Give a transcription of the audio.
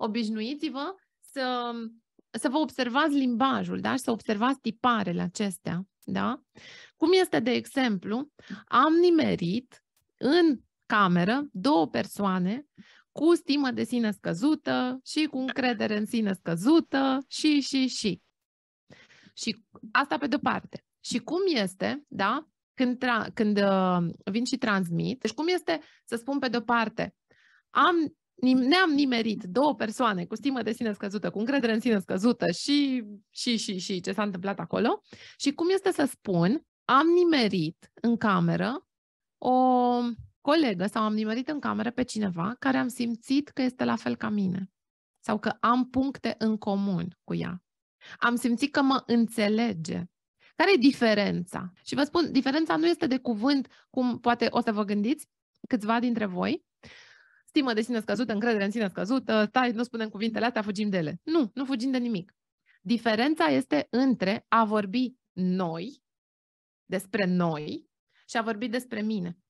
obișnuiți-vă să, să vă observați limbajul, da? Și să observați tiparele acestea, da? Cum este, de exemplu, am nimerit în cameră două persoane cu stimă de sine scăzută și cu încredere în sine scăzută și, și, și. Și asta pe de-o parte. Și cum este, da, când, tra- când uh, vin și transmit, deci cum este să spun pe de-o parte, am ne-am nimerit două persoane cu stimă de sine scăzută, cu încredere în sine scăzută și, și, și, și ce s-a întâmplat acolo. Și cum este să spun, am nimerit în cameră o colegă sau am nimerit în cameră pe cineva care am simțit că este la fel ca mine sau că am puncte în comun cu ea. Am simțit că mă înțelege. Care e diferența? Și vă spun, diferența nu este de cuvânt, cum poate o să vă gândiți câțiva dintre voi, stimă de sine scăzută, încredere în sine scăzută, stai, nu spunem cuvintele astea, fugim de ele. Nu, nu fugim de nimic. Diferența este între a vorbi noi, despre noi, și a vorbi despre mine.